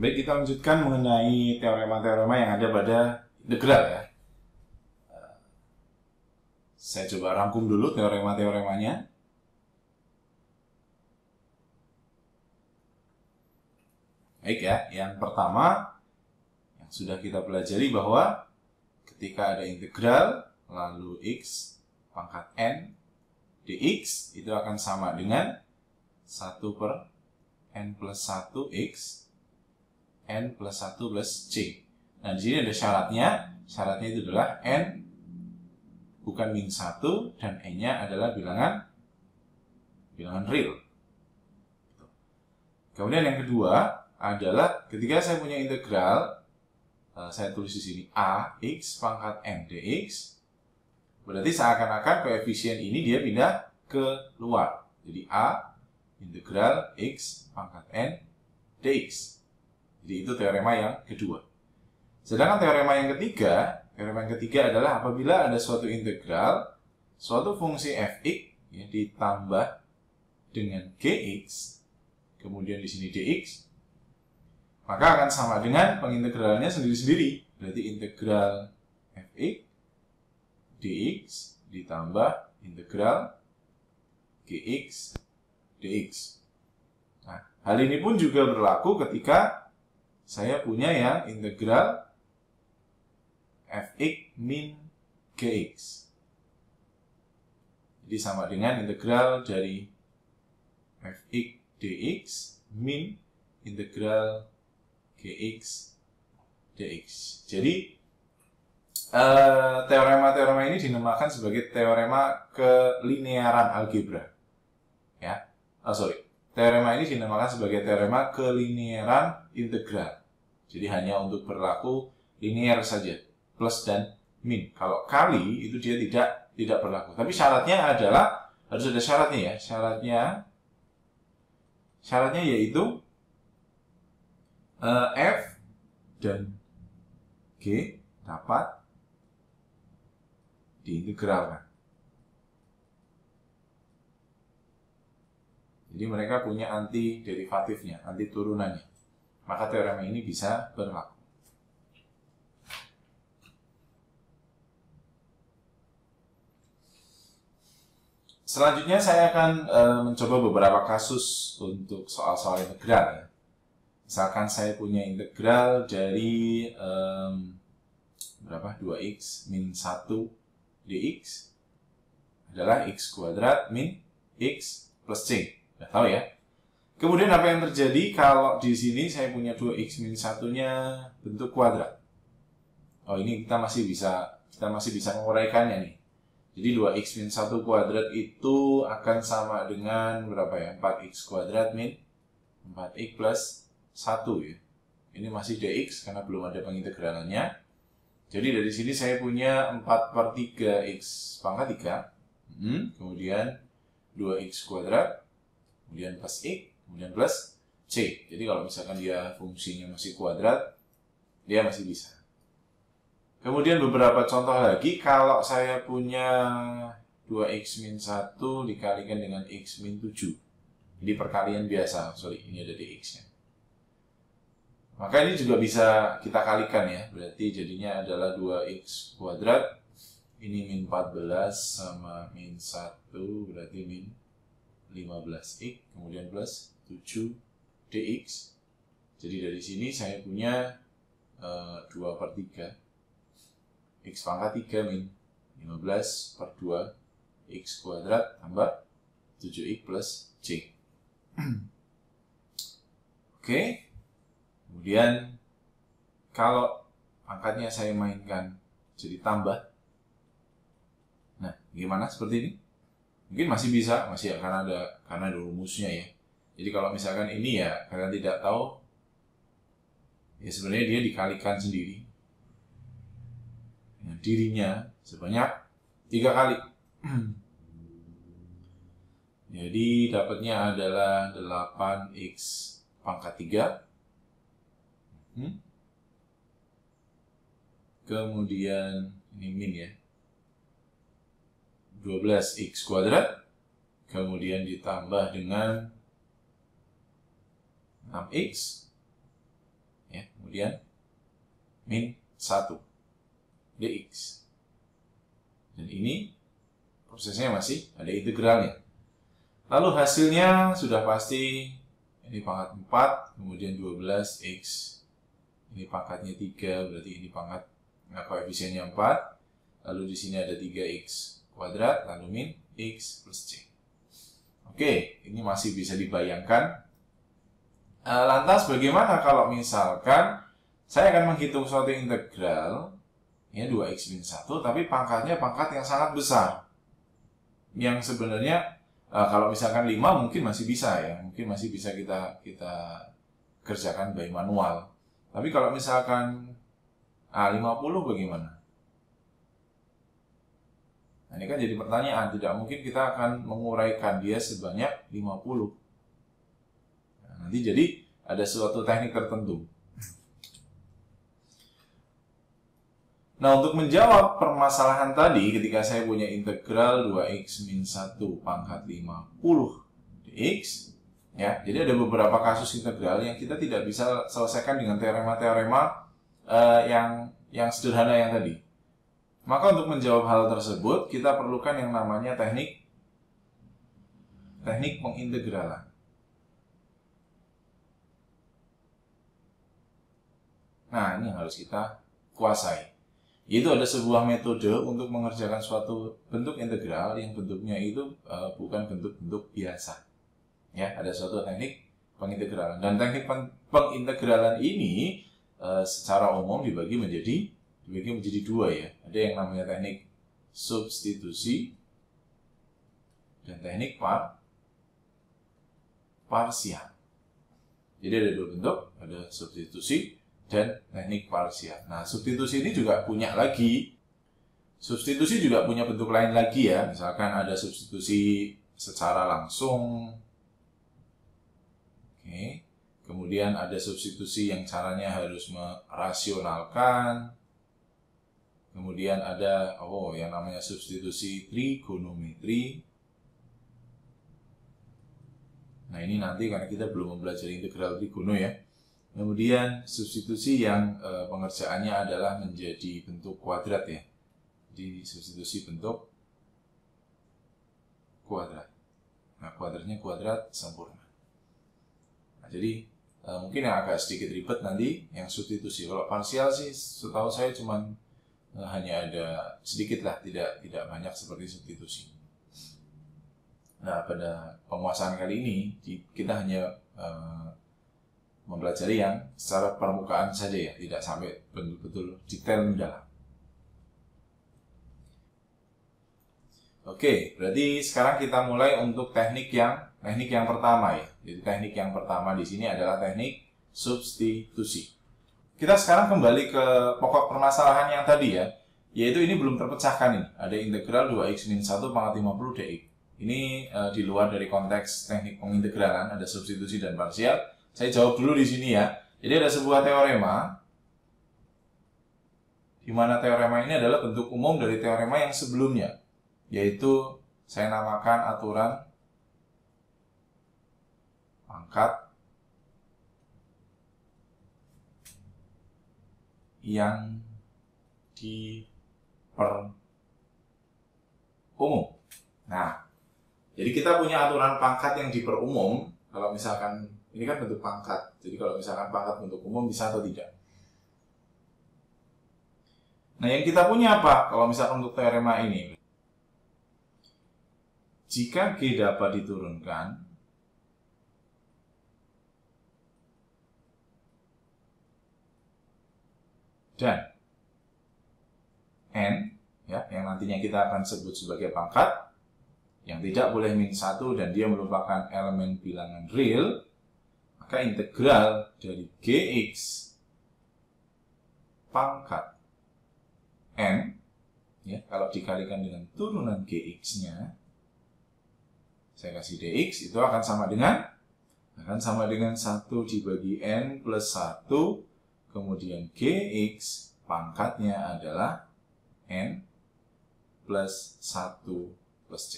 Baik, kita lanjutkan mengenai teorema-teorema yang ada pada integral ya. Eh, saya coba rangkum dulu teorema-teoremanya. Baik ya, yang pertama yang sudah kita pelajari bahwa ketika ada integral lalu x pangkat n dx itu akan sama dengan 1 per n plus 1 x N plus 1 plus C. Nah, di sini ada syaratnya. Syaratnya itu adalah N bukan min 1 dan N-nya adalah bilangan bilangan real. Kemudian yang kedua adalah ketika saya punya integral, eh, saya tulis di sini A x pangkat n dx, berarti seakan-akan koefisien ini dia pindah ke luar. Jadi A integral x pangkat N dx. Jadi itu teorema yang kedua. Sedangkan teorema yang ketiga, teorema yang ketiga adalah apabila ada suatu integral, suatu fungsi fx ya, ditambah dengan gx, kemudian di sini dx, maka akan sama dengan pengintegralnya sendiri-sendiri. Berarti integral fx dx ditambah integral gx dx. Nah, hal ini pun juga berlaku ketika saya punya ya integral fx min gx. Jadi sama dengan integral dari fx dx min integral gx dx. Jadi eh, teorema-teorema ini dinamakan sebagai teorema kelinearan algebra. Ya, oh, sorry. Teorema ini dinamakan sebagai teorema kelinearan integral. Jadi hanya untuk berlaku linear saja, plus dan min. Kalau kali itu dia tidak tidak berlaku. Tapi syaratnya adalah harus ada syaratnya ya. Syaratnya syaratnya yaitu uh, F dan G dapat diintegralkan. Jadi mereka punya anti derivatifnya, anti turunannya maka teorema ini bisa berlaku. Selanjutnya saya akan e, mencoba beberapa kasus untuk soal-soal integral. Ya. Misalkan saya punya integral dari e, berapa? 2x min 1 dx adalah x kuadrat min x plus c. Sudah tahu ya? Kemudian apa yang terjadi kalau di sini saya punya 2x minus satunya bentuk kuadrat? Oh ini kita masih bisa kita masih bisa menguraikannya nih. Jadi 2x minus 1 kuadrat itu akan sama dengan berapa ya? 4x kuadrat min 4x plus 1 ya. Ini masih dx karena belum ada pengintegralannya. Jadi dari sini saya punya 4 per 3x pangkat 3. Hmm, kemudian 2x kuadrat. Kemudian plus x kemudian plus C. Jadi kalau misalkan dia fungsinya masih kuadrat, dia masih bisa. Kemudian beberapa contoh lagi, kalau saya punya 2x min 1 dikalikan dengan x min 7. Jadi perkalian biasa, sorry, ini ada di x nya Maka ini juga bisa kita kalikan ya, berarti jadinya adalah 2x kuadrat, ini min 14 sama min 1, berarti min 15x, kemudian plus 7 dx. Jadi dari sini saya punya e, eh, 2 per 3 x pangkat 3 min 15 per 2 x kuadrat tambah 7x plus c. Oke, kemudian kalau pangkatnya saya mainkan jadi tambah. Nah, gimana seperti ini? Mungkin masih bisa, masih akan ada karena ada rumusnya ya. Jadi kalau misalkan ini ya kalian tidak tahu, ya sebenarnya dia dikalikan sendiri. Ya, dirinya sebanyak tiga kali. Jadi dapatnya adalah 8x pangkat 3. Hmm? Kemudian ini min ya. 12x kuadrat. Kemudian ditambah dengan 6x ya, kemudian min 1 dx dan ini prosesnya masih ada integralnya lalu hasilnya sudah pasti ini pangkat 4 kemudian 12x ini pangkatnya 3 berarti ini pangkat nah, koefisiennya 4 lalu di sini ada 3x kuadrat lalu min x plus c oke ini masih bisa dibayangkan Eh, lantas bagaimana kalau misalkan saya akan menghitung suatu integral ya 2x min 1 tapi pangkatnya pangkat yang sangat besar yang sebenarnya eh, kalau misalkan 5 mungkin masih bisa ya mungkin masih bisa kita kita kerjakan by manual tapi kalau misalkan 50 ah, bagaimana nah, ini kan jadi pertanyaan tidak mungkin kita akan menguraikan dia sebanyak 50 nanti jadi ada suatu teknik tertentu. Nah, untuk menjawab permasalahan tadi, ketika saya punya integral 2x min 1 pangkat 50 dx, ya, jadi ada beberapa kasus integral yang kita tidak bisa selesaikan dengan teorema-teorema uh, yang yang sederhana yang tadi. Maka untuk menjawab hal tersebut, kita perlukan yang namanya teknik teknik pengintegralan. Nah, ini yang harus kita kuasai. Itu ada sebuah metode untuk mengerjakan suatu bentuk integral yang bentuknya itu uh, bukan bentuk-bentuk biasa. Ya, ada suatu teknik pengintegralan dan teknik peng pengintegralan ini uh, secara umum dibagi menjadi dibagi menjadi dua ya. Ada yang namanya teknik substitusi dan teknik par parsial. Jadi ada dua bentuk, ada substitusi dan teknik parsial. Nah, substitusi ini juga punya lagi. Substitusi juga punya bentuk lain lagi ya. Misalkan ada substitusi secara langsung. Oke. Kemudian ada substitusi yang caranya harus merasionalkan. Kemudian ada oh yang namanya substitusi trigonometri. Nah, ini nanti karena kita belum mempelajari integral trigono ya. Kemudian substitusi yang e, pengerjaannya adalah menjadi bentuk kuadrat ya. Jadi substitusi bentuk kuadrat. Nah, kuadratnya kuadrat sempurna. Nah, jadi e, mungkin yang agak sedikit ribet nanti yang substitusi. Kalau parsial sih setahu saya cuma e, eh, hanya ada sedikit lah, tidak tidak banyak seperti substitusi. Nah, pada penguasaan kali ini kita hanya e, mempelajari yang secara permukaan saja ya, tidak sampai betul-betul detail mendalam. Oke, berarti sekarang kita mulai untuk teknik yang teknik yang pertama ya. Jadi teknik yang pertama di sini adalah teknik substitusi. Kita sekarang kembali ke pokok permasalahan yang tadi ya, yaitu ini belum terpecahkan ini. Ada integral 2x-1 pangkat 50 dx. Ini e, di luar dari konteks teknik pengintegralan, ada substitusi dan parsial saya jawab dulu di sini ya. Jadi ada sebuah teorema di mana teorema ini adalah bentuk umum dari teorema yang sebelumnya, yaitu saya namakan aturan pangkat yang diperumum. Nah, jadi kita punya aturan pangkat yang diperumum, kalau misalkan ini kan bentuk pangkat. Jadi kalau misalkan pangkat bentuk umum bisa atau tidak. Nah, yang kita punya apa? Kalau misalkan untuk teorema ini, jika G dapat diturunkan, dan N, ya, yang nantinya kita akan sebut sebagai pangkat, yang tidak boleh min 1 dan dia merupakan elemen bilangan real, maka integral dari gx pangkat n ya kalau dikalikan dengan turunan gx-nya saya kasih dx itu akan sama dengan akan sama dengan 1 dibagi n plus 1 kemudian gx pangkatnya adalah n plus 1 plus c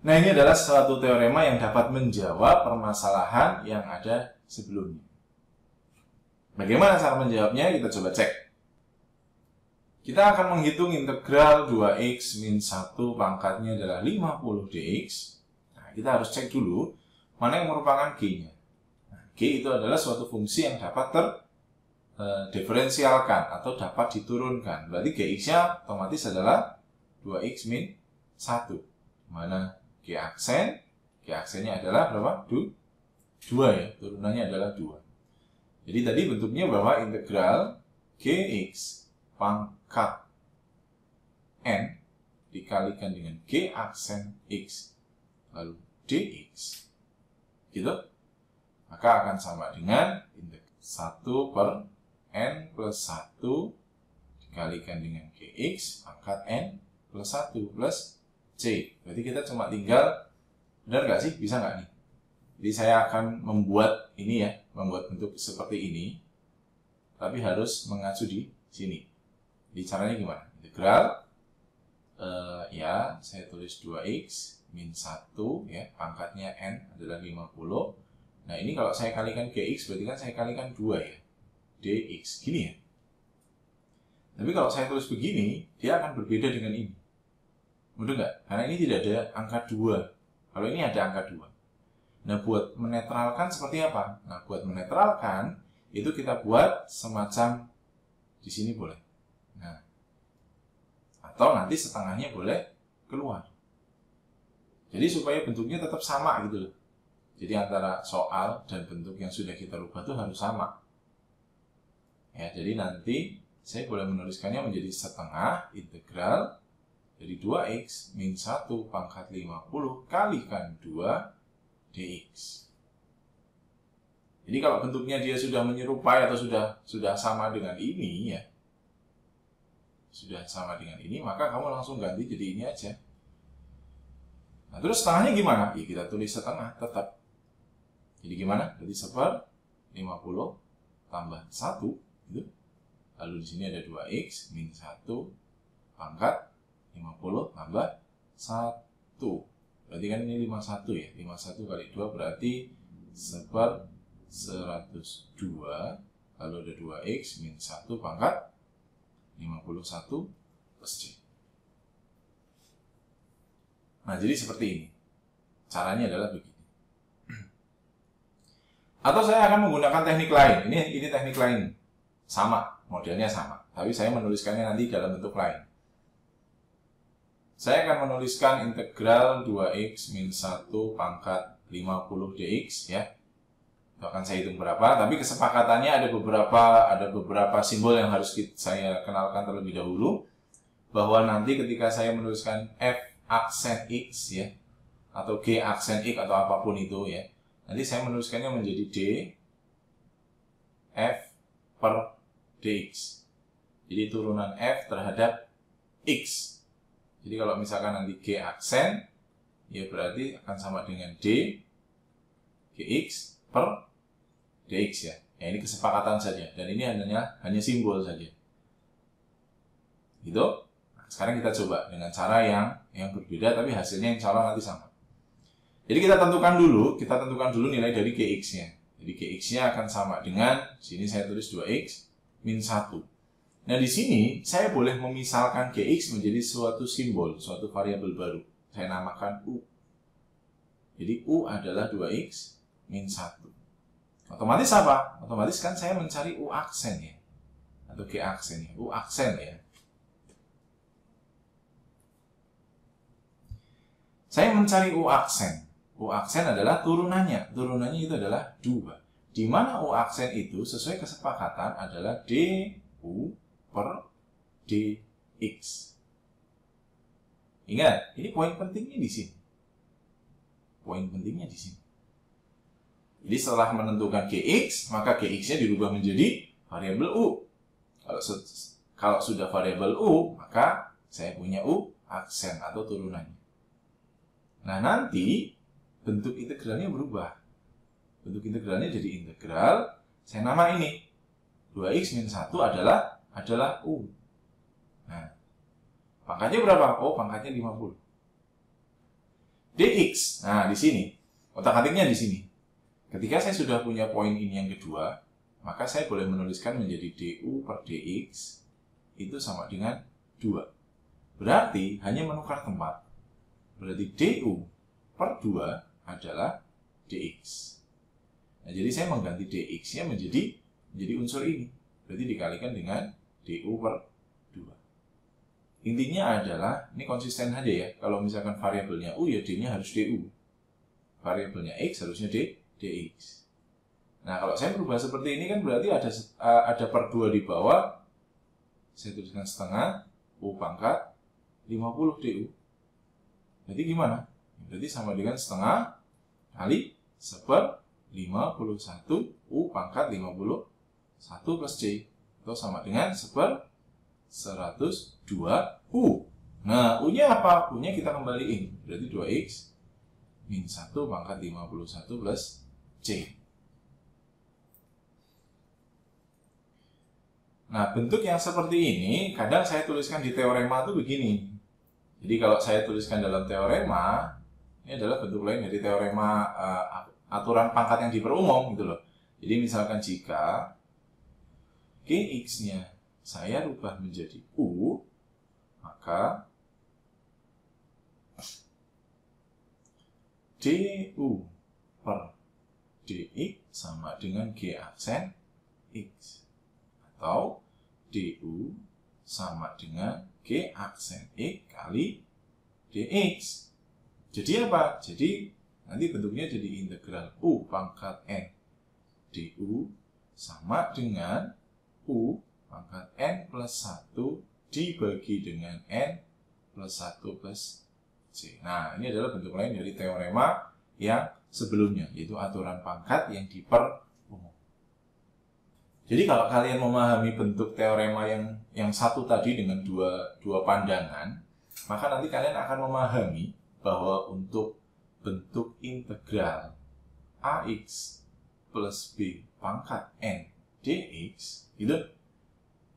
Nah, ini adalah suatu teorema yang dapat menjawab permasalahan yang ada sebelumnya. Bagaimana cara menjawabnya? Kita coba cek. Kita akan menghitung integral 2x min 1 pangkatnya adalah 50 dx. Nah, kita harus cek dulu mana yang merupakan g-nya. Nah, g itu adalah suatu fungsi yang dapat terdiferensialkan e, atau dapat diturunkan. Berarti gx-nya otomatis adalah 2x min 1. Mana G aksen, G aksennya adalah berapa? Du, dua ya, turunannya adalah dua. Jadi tadi bentuknya bahwa integral Gx pangkat N dikalikan dengan G aksen X lalu dx gitu maka akan sama dengan 1 per n plus 1 dikalikan dengan gx pangkat n plus 1 plus C. Berarti kita cuma tinggal, benar nggak sih? Bisa nggak nih? Jadi saya akan membuat ini ya, membuat bentuk seperti ini, tapi harus mengacu di sini. Jadi caranya gimana? Integral, uh, ya saya tulis 2x min 1 ya pangkatnya n adalah 50 nah ini kalau saya kalikan gx berarti kan saya kalikan 2 ya dx gini ya tapi kalau saya tulis begini dia akan berbeda dengan ini Mudah nggak? Karena ini tidak ada angka 2. Kalau ini ada angka 2. Nah, buat menetralkan seperti apa? Nah, buat menetralkan, itu kita buat semacam di sini boleh. Nah, atau nanti setengahnya boleh keluar. Jadi supaya bentuknya tetap sama gitu loh. Jadi antara soal dan bentuk yang sudah kita rubah itu harus sama. Ya, jadi nanti saya boleh menuliskannya menjadi setengah integral jadi 2x min 1 pangkat 50 kalikan 2 dx. Jadi kalau bentuknya dia sudah menyerupai atau sudah sudah sama dengan ini ya, sudah sama dengan ini, maka kamu langsung ganti jadi ini aja. Nah, terus setengahnya gimana? Ya, kita tulis setengah tetap. Jadi gimana? Jadi seper 50 tambah 1, gitu. Lalu di sini ada 2x min 1 pangkat 50 tambah 1 berarti kan ini 51 ya 51 kali 2 berarti 1 102 lalu ada 2x min 1 pangkat 51 plus C nah jadi seperti ini caranya adalah begini atau saya akan menggunakan teknik lain ini ini teknik lain sama modelnya sama tapi saya menuliskannya nanti dalam bentuk lain saya akan menuliskan integral 2x min 1 pangkat 50 dx ya. Itu akan saya hitung berapa, tapi kesepakatannya ada beberapa ada beberapa simbol yang harus saya kenalkan terlebih dahulu bahwa nanti ketika saya menuliskan f aksen x ya atau g aksen x atau apapun itu ya. Nanti saya menuliskannya menjadi d f per dx. Jadi turunan f terhadap x jadi kalau misalkan nanti G aksen, ya berarti akan sama dengan D GX per DX ya. ya ini kesepakatan saja. Dan ini hanya, hanya simbol saja. Gitu. Nah, sekarang kita coba dengan cara yang yang berbeda, tapi hasilnya yang Allah nanti sama. Jadi kita tentukan dulu, kita tentukan dulu nilai dari GX-nya. Jadi GX-nya akan sama dengan, sini saya tulis 2X, min 1. Nah di sini saya boleh memisalkan GX menjadi suatu simbol, suatu variabel baru. Saya namakan U. Jadi U adalah 2X min 1. Otomatis apa? Otomatis kan saya mencari U aksen ya. Atau G aksen ya. U aksen ya. Saya mencari U aksen. U aksen adalah turunannya. Turunannya itu adalah 2. Di mana U aksen itu sesuai kesepakatan adalah D U per dx. Ingat, ini poin pentingnya di sini. Poin pentingnya di sini. Jadi setelah menentukan kx, maka kx-nya dirubah menjadi variabel u. Kalau, kalau sudah variabel u, maka saya punya u aksen atau turunannya. Nah, nanti bentuk integralnya berubah. Bentuk integralnya jadi integral, saya nama ini. 2x minus 1 adalah adalah U. Nah, pangkatnya berapa? Oh, pangkatnya 50. DX, nah di sini, otak-atiknya di sini. Ketika saya sudah punya poin ini yang kedua, maka saya boleh menuliskan menjadi DU per DX itu sama dengan 2. Berarti hanya menukar tempat. Berarti DU per 2 adalah DX. Nah, jadi saya mengganti DX-nya menjadi menjadi unsur ini. Berarti dikalikan dengan DU per 2. Intinya adalah, ini konsisten aja ya, kalau misalkan variabelnya U ya D-nya harus DU. Variabelnya X harusnya D, DX. Nah, kalau saya berubah seperti ini kan berarti ada ada per 2 di bawah, saya tuliskan setengah, U pangkat 50 DU. Jadi gimana? Berarti sama dengan setengah kali seper 51 U pangkat 51 plus C atau sama dengan seper 102U. Nah, U-nya apa? U-nya kita kembaliin. Berarti 2X min 1 pangkat 51 plus C. Nah, bentuk yang seperti ini kadang saya tuliskan di teorema itu begini. Jadi kalau saya tuliskan dalam teorema, ini adalah bentuk lain dari teorema uh, aturan pangkat yang diperumum gitu loh. Jadi misalkan jika kx nya saya rubah menjadi U, maka DU per DX sama dengan G aksen X atau DU sama dengan G aksen X kali DX. Jadi apa? Jadi nanti bentuknya jadi integral U pangkat N DU sama dengan U, maka N plus 1 dibagi dengan N plus 1 plus C. Nah, ini adalah bentuk lain dari teorema yang sebelumnya, yaitu aturan pangkat yang diperumum. Jadi kalau kalian memahami bentuk teorema yang yang satu tadi dengan dua, dua pandangan, maka nanti kalian akan memahami bahwa untuk bentuk integral AX plus B pangkat N dx gitu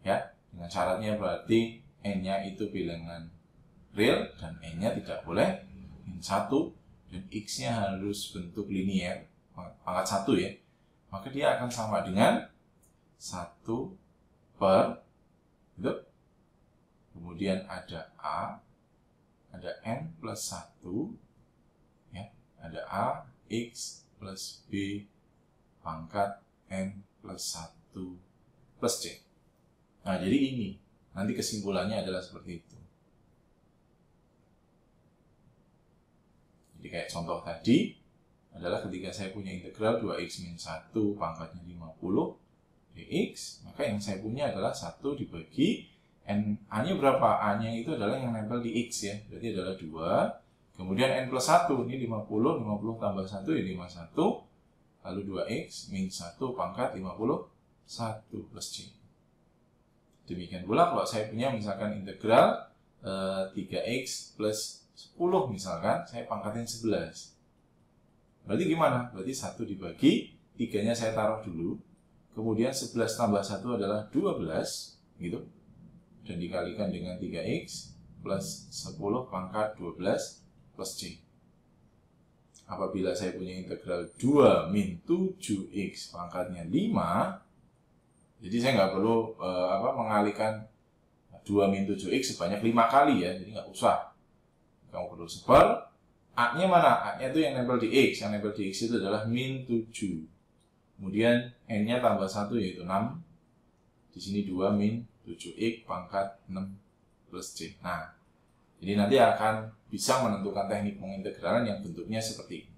ya dengan syaratnya berarti n-nya itu bilangan real dan n-nya tidak boleh min satu dan x-nya harus bentuk linier pangkat satu ya maka dia akan sama dengan satu per gitu. kemudian ada a ada n plus satu ya ada a x plus b pangkat n plus 1 plus C. Nah, jadi ini. Nanti kesimpulannya adalah seperti itu. Jadi kayak contoh tadi, adalah ketika saya punya integral 2x min 1 pangkatnya 50 dx, maka yang saya punya adalah 1 dibagi n a-nya berapa? a-nya itu adalah yang nempel di x ya, berarti adalah 2. Kemudian n plus 1, ini 50, 50 tambah 1 ya 51. Lalu 2x min 1 pangkat 51 plus c. Demikian pula kalau saya punya misalkan integral e, eh, 3x plus 10 misalkan, saya pangkatin 11. Berarti gimana? Berarti 1 dibagi, 3-nya saya taruh dulu. Kemudian 11 tambah 1 adalah 12, gitu. Dan dikalikan dengan 3x plus 10 pangkat 12 plus C. Apabila saya punya integral 2 min 7x pangkatnya 5, jadi saya nggak perlu e, apa mengalihkan 2 min 7x sebanyak 5 kali ya, jadi nggak usah. Kamu perlu sebar, A-nya mana? A-nya itu yang nempel di X, yang nempel di X itu adalah min 7. Kemudian N-nya tambah 1 yaitu 6. Di sini 2 min 7X pangkat 6 plus C. Nah, jadi nanti akan bisa menentukan teknik pengintegralan yang bentuknya seperti ini.